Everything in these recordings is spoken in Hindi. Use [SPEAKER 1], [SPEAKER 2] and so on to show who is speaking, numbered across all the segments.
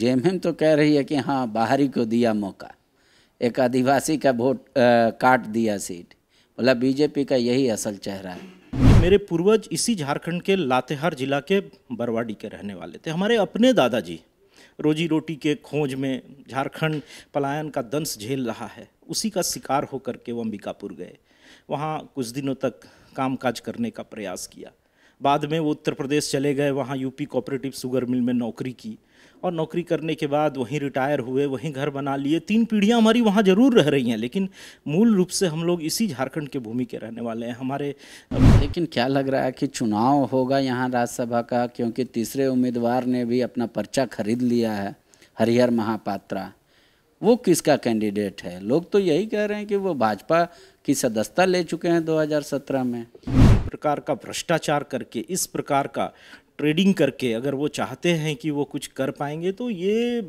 [SPEAKER 1] एम तो कह रही है कि हाँ बाहरी को दिया मौका एक आदिवासी का वोट काट दिया सीट बोला मतलब बीजेपी का यही असल चेहरा है मेरे पूर्वज इसी
[SPEAKER 2] झारखंड के लातेहार जिला के बरवाडी के रहने वाले थे हमारे अपने दादाजी रोजी रोटी के खोज में झारखंड पलायन का दंश झेल रहा है उसी का शिकार होकर के वो अंबिकापुर गए वहाँ कुछ दिनों तक कामकाज करने का प्रयास किया बाद में वो उत्तर प्रदेश चले गए वहाँ यूपी कोऑपरेटिव शुगर मिल में नौकरी की और नौकरी करने के बाद वहीं रिटायर हुए वहीं घर बना लिए तीन पीढ़ियाँ हमारी वहाँ ज़रूर रह रही हैं लेकिन मूल रूप से हम लोग इसी झारखंड के भूमि के रहने वाले हैं हमारे लेकिन क्या लग रहा है कि
[SPEAKER 1] चुनाव होगा यहाँ राज्यसभा का क्योंकि तीसरे उम्मीदवार ने भी अपना पर्चा खरीद लिया है हरिहर महापात्रा वो किसका कैंडिडेट है लोग तो यही कह रहे हैं कि वो
[SPEAKER 2] भाजपा की सदस्यता ले चुके हैं 2017 में प्रकार का भ्रष्टाचार करके इस प्रकार का ट्रेडिंग करके अगर वो चाहते हैं कि वो कुछ कर पाएंगे तो ये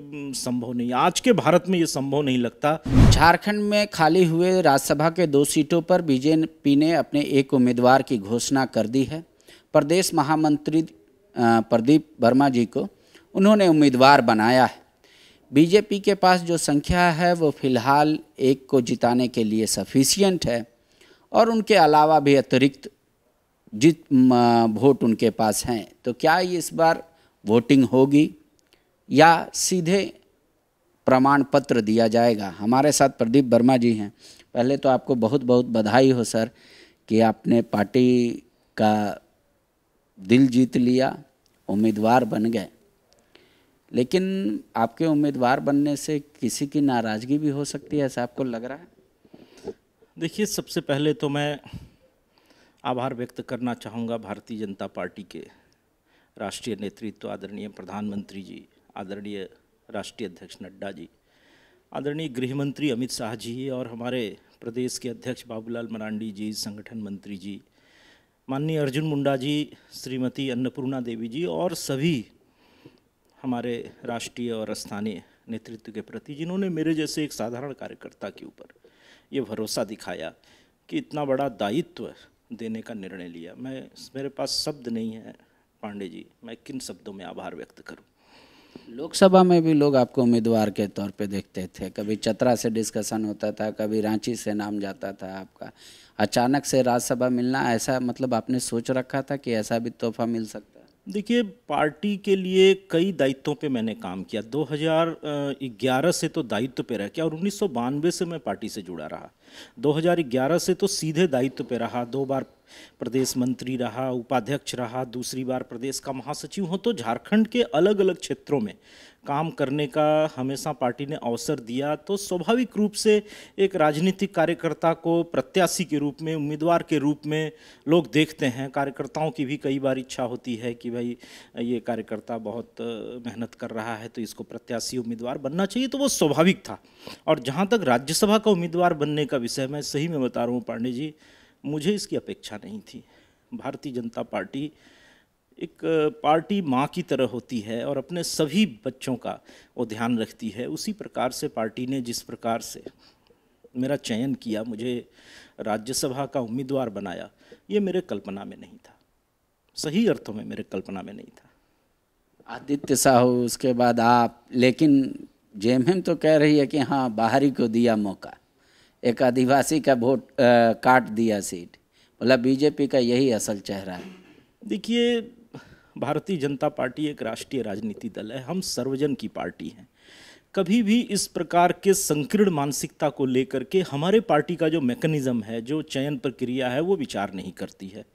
[SPEAKER 2] संभव नहीं आज के भारत में ये संभव नहीं लगता झारखंड में खाली हुए
[SPEAKER 1] राज्यसभा के दो सीटों पर बीजेपी ने अपने एक उम्मीदवार की घोषणा कर दी है प्रदेश महामंत्री प्रदीप वर्मा जी को उन्होंने उम्मीदवार बनाया है बीजेपी के पास जो संख्या है वो फिलहाल एक को जिताने के लिए सफिशियंट है और उनके अलावा भी अतिरिक्त जित वोट उनके पास हैं तो क्या इस बार वोटिंग होगी या सीधे प्रमाण पत्र दिया जाएगा हमारे साथ प्रदीप वर्मा जी हैं पहले तो आपको बहुत बहुत बधाई हो सर कि आपने पार्टी का दिल जीत लिया उम्मीदवार बन गए लेकिन आपके उम्मीदवार बनने से किसी की नाराज़गी भी हो सकती है ऐसा आपको लग रहा है
[SPEAKER 2] देखिए सबसे पहले तो मैं आभार व्यक्त करना चाहूँगा भारतीय जनता पार्टी के राष्ट्रीय नेतृत्व आदरणीय प्रधानमंत्री जी आदरणीय राष्ट्रीय अध्यक्ष नड्डा जी आदरणीय गृह मंत्री अमित शाह जी और हमारे प्रदेश के अध्यक्ष बाबूलाल मरांडी जी संगठन मंत्री जी माननीय अर्जुन मुंडा जी श्रीमती अन्नपूर्णा देवी जी और सभी हमारे राष्ट्रीय और स्थानीय नेतृत्व के प्रति जिन्होंने मेरे जैसे एक साधारण कार्यकर्ता के ऊपर ये भरोसा दिखाया कि इतना बड़ा दायित्व देने का निर्णय लिया मैं मेरे पास शब्द नहीं है पांडे जी मैं किन शब्दों में आभार व्यक्त करूं
[SPEAKER 1] लोकसभा में भी लोग आपको उम्मीदवार के तौर पे देखते थे कभी चतरा से डिस्कशन होता था कभी रांची से नाम जाता था आपका अचानक से राज्यसभा मिलना ऐसा मतलब आपने सोच रखा था कि
[SPEAKER 2] ऐसा भी तोहफा मिल सकता है देखिए पार्टी के लिए कई दायित्वों पे मैंने काम किया 2011 से तो दायित्व पे रह गया और उन्नीस से मैं पार्टी से जुड़ा रहा 2011 से तो सीधे दायित्व पे रहा दो बार प्रदेश मंत्री रहा उपाध्यक्ष रहा दूसरी बार प्रदेश का महासचिव हो तो झारखंड के अलग अलग क्षेत्रों में काम करने का हमेशा पार्टी ने अवसर दिया तो स्वाभाविक रूप से एक राजनीतिक कार्यकर्ता को प्रत्याशी के रूप में उम्मीदवार के रूप में लोग देखते हैं कार्यकर्ताओं की भी कई बार इच्छा होती है कि भाई ये कार्यकर्ता बहुत मेहनत कर रहा है तो इसको प्रत्याशी उम्मीदवार बनना चाहिए तो वो स्वाभाविक था और जहाँ तक राज्यसभा का उम्मीदवार बनने का विषय मैं सही में बता रहा हूँ पांडे जी मुझे इसकी अपेक्षा नहीं थी भारतीय जनता पार्टी एक पार्टी माँ की तरह होती है और अपने सभी बच्चों का वो ध्यान रखती है उसी प्रकार से पार्टी ने जिस प्रकार से मेरा चयन किया मुझे राज्यसभा का उम्मीदवार बनाया ये मेरे कल्पना में नहीं था सही अर्थों में मेरे कल्पना में नहीं
[SPEAKER 1] था आदित्य साहू उसके बाद आप लेकिन जेम तो कह रही है कि हाँ बाहरी को दिया मौका एक आदिवासी
[SPEAKER 2] का वोट काट दिया सीट मतलब बीजेपी का यही असल चेहरा है देखिए भारतीय जनता पार्टी एक राष्ट्रीय राजनीति दल है हम सर्वजन की पार्टी हैं कभी भी इस प्रकार के संकीर्ण मानसिकता को लेकर के हमारे पार्टी का जो मैकेनिज़्म है जो चयन प्रक्रिया है वो विचार नहीं करती है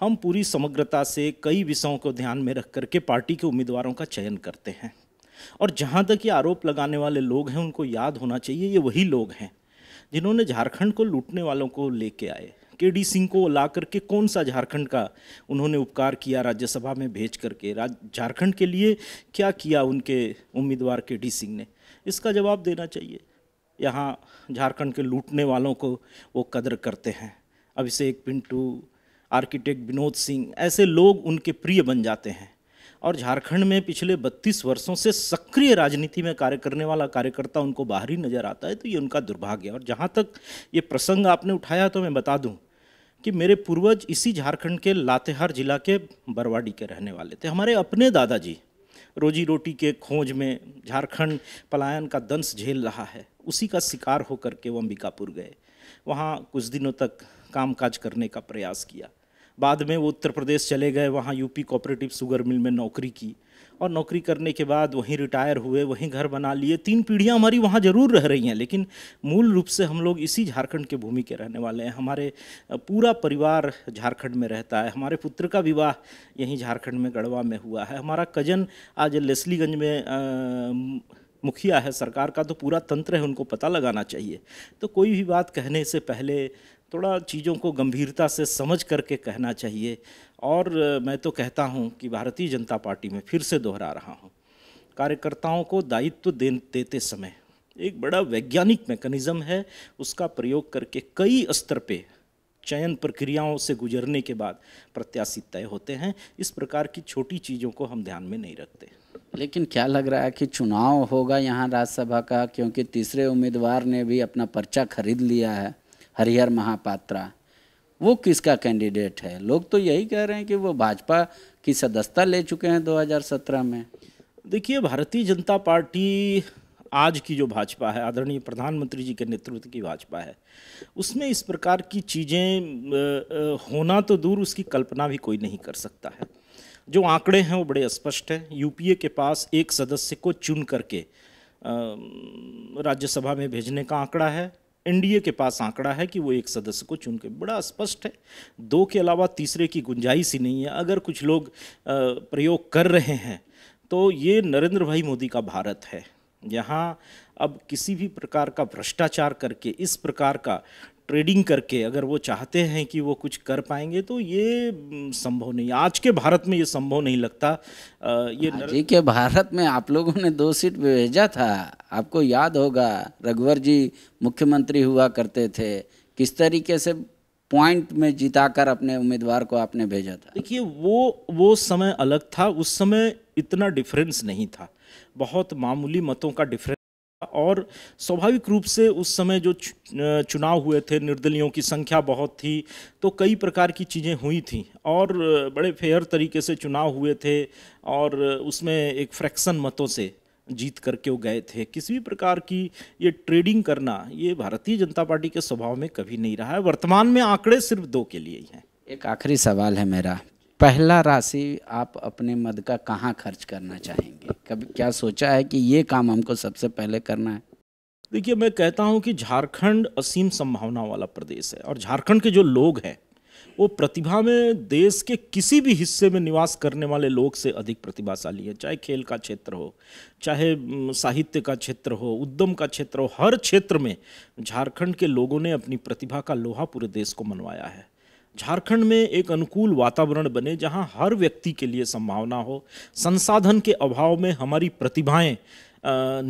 [SPEAKER 2] हम पूरी समग्रता से कई विषयों को ध्यान में रख करके पार्टी के उम्मीदवारों का चयन करते हैं और जहाँ तक ये आरोप लगाने वाले लोग हैं उनको याद होना चाहिए ये वही लोग हैं जिन्होंने झारखंड को लूटने वालों को लेके आए के डी सिंह को ला करके कौन सा झारखंड का उन्होंने उपकार किया राज्यसभा में भेज करके राज झारखंड के लिए क्या किया उनके उम्मीदवार के डी सिंह ने इसका जवाब देना चाहिए यहाँ झारखंड के लूटने वालों को वो कदर करते हैं अभिषेक पिंटू आर्किटेक्ट विनोद सिंह ऐसे लोग उनके प्रिय बन जाते हैं और झारखंड में पिछले 32 वर्षों से सक्रिय राजनीति में कार्य करने वाला कार्यकर्ता उनको बाहरी नज़र आता है तो ये उनका दुर्भाग्य है और जहाँ तक ये प्रसंग आपने उठाया तो मैं बता दूँ कि मेरे पूर्वज इसी झारखंड के लातेहार जिला के बरवाडी के रहने वाले थे हमारे अपने दादाजी रोजी रोटी के खोज में झारखंड पलायन का दंश झेल रहा है उसी का शिकार होकर के वो अंबिकापुर गए वहाँ कुछ दिनों तक कामकाज करने का प्रयास किया बाद में वो उत्तर प्रदेश चले गए वहाँ यूपी कोऑपरेटिव शुगर मिल में नौकरी की और नौकरी करने के बाद वहीं रिटायर हुए वहीं घर बना लिए तीन पीढ़ियाँ हमारी वहाँ ज़रूर रह रही हैं लेकिन मूल रूप से हम लोग इसी झारखंड के भूमि के रहने वाले हैं हमारे पूरा परिवार झारखंड में रहता है हमारे पुत्र का विवाह यहीं झारखंड में गढ़वा में हुआ है हमारा कजन आज लेस्लीगंज में आ, मुखिया है सरकार का तो पूरा तंत्र है उनको पता लगाना चाहिए तो कोई भी बात कहने से पहले थोड़ा चीज़ों को गंभीरता से समझ करके कहना चाहिए और मैं तो कहता हूँ कि भारतीय जनता पार्टी में फिर से दोहरा रहा हूँ कार्यकर्ताओं को दायित्व दे देते समय एक बड़ा वैज्ञानिक मैकेनिज़्म है उसका प्रयोग करके कई स्तर पे चयन प्रक्रियाओं से गुजरने के बाद प्रत्याशी तय होते हैं इस प्रकार की छोटी चीज़ों को हम ध्यान में नहीं रखते लेकिन क्या लग रहा है कि चुनाव
[SPEAKER 1] होगा यहाँ राज्यसभा का क्योंकि तीसरे उम्मीदवार ने भी अपना पर्चा खरीद लिया है हरिहर महापात्रा वो किसका कैंडिडेट है लोग तो यही कह रहे हैं कि वो
[SPEAKER 2] भाजपा की सदस्यता ले चुके हैं 2017 में देखिए भारतीय जनता पार्टी आज की जो भाजपा है आदरणीय प्रधानमंत्री जी के नेतृत्व की भाजपा है उसमें इस प्रकार की चीज़ें होना तो दूर उसकी कल्पना भी कोई नहीं कर सकता है जो आंकड़े हैं वो बड़े स्पष्ट हैं यूपीए के पास एक सदस्य को चुन करके राज्यसभा में भेजने का आंकड़ा है एनडीए के पास आंकड़ा है कि वो एक सदस्य को चुन के बड़ा स्पष्ट है दो के अलावा तीसरे की गुंजाइश ही नहीं है अगर कुछ लोग प्रयोग कर रहे हैं तो ये नरेंद्र भाई मोदी का भारत है यहाँ अब किसी भी प्रकार का भ्रष्टाचार करके इस प्रकार का ट्रेडिंग करके अगर वो चाहते हैं कि वो कुछ कर पाएंगे तो ये संभव नहीं आज के भारत में ये संभव नहीं लगता ये आज नर... के भारत में आप लोगों ने दो सीट
[SPEAKER 1] भेजा था आपको याद होगा रघुवर जी मुख्यमंत्री हुआ करते थे किस तरीके से पॉइंट में जिताकर अपने उम्मीदवार को आपने भेजा था देखिए वो
[SPEAKER 2] वो समय अलग था उस समय इतना डिफरेंस नहीं था बहुत मामूली मतों का डिफरेंस और स्वाभाविक रूप से उस समय जो चुनाव हुए थे निर्दलियों की संख्या बहुत थी तो कई प्रकार की चीज़ें हुई थी और बड़े फेयर तरीके से चुनाव हुए थे और उसमें एक फ्रैक्शन मतों से जीत करके वो गए थे किसी भी प्रकार की ये ट्रेडिंग करना ये भारतीय जनता पार्टी के स्वभाव में कभी नहीं रहा है वर्तमान में आंकड़े सिर्फ दो के लिए ही हैं एक
[SPEAKER 1] आखिरी सवाल है मेरा पहला राशि आप अपने मद का कहाँ खर्च करना चाहेंगे कभी क्या सोचा है कि ये
[SPEAKER 2] काम हमको सबसे पहले करना है देखिए मैं कहता हूँ कि झारखंड असीम संभावना वाला प्रदेश है और झारखंड के जो लोग हैं वो प्रतिभा में देश के किसी भी हिस्से में निवास करने वाले लोग से अधिक प्रतिभाशाली है चाहे खेल का क्षेत्र हो चाहे साहित्य का क्षेत्र हो उद्यम का क्षेत्र हो हर क्षेत्र में झारखंड के लोगों ने अपनी प्रतिभा का लोहा पूरे देश को मनवाया है झारखंड में एक अनुकूल वातावरण बने जहां हर व्यक्ति के लिए संभावना हो संसाधन के अभाव में हमारी प्रतिभाएं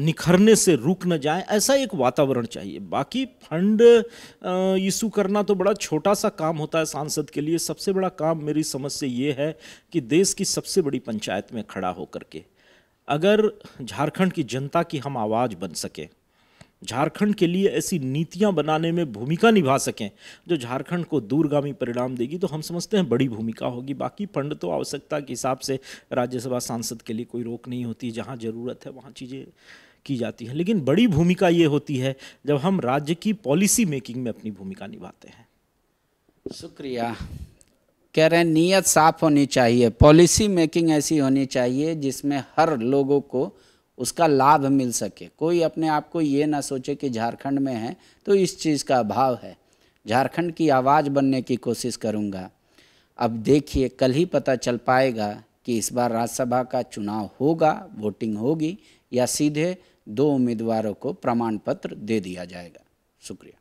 [SPEAKER 2] निखरने से रुक न जाए ऐसा एक वातावरण चाहिए बाकी फंड इशू करना तो बड़ा छोटा सा काम होता है सांसद के लिए सबसे बड़ा काम मेरी समझ से ये है कि देश की सबसे बड़ी पंचायत में खड़ा होकर के अगर झारखंड की जनता की हम आवाज़ बन सकें झारखंड के लिए ऐसी नीतियां बनाने में भूमिका निभा सकें जो झारखंड को दूरगामी परिणाम देगी तो हम समझते हैं बड़ी भूमिका होगी बाकी फंड तो आवश्यकता के हिसाब से राज्यसभा सांसद के लिए कोई रोक नहीं होती जहां ज़रूरत है वहां चीज़ें की जाती हैं लेकिन बड़ी भूमिका ये होती है जब हम राज्य की पॉलिसी मेकिंग में अपनी भूमिका निभाते हैं शुक्रिया कह रहे हैं नीयत साफ होनी
[SPEAKER 1] चाहिए पॉलिसी मेकिंग ऐसी होनी चाहिए जिसमें हर लोगों को उसका लाभ मिल सके कोई अपने आप को ये ना सोचे कि झारखंड में है तो इस चीज़ का अभाव है झारखंड की आवाज़ बनने की कोशिश करूँगा अब देखिए कल ही पता चल पाएगा कि इस बार राज्यसभा का चुनाव होगा वोटिंग होगी या सीधे दो उम्मीदवारों को प्रमाण पत्र दे दिया जाएगा शुक्रिया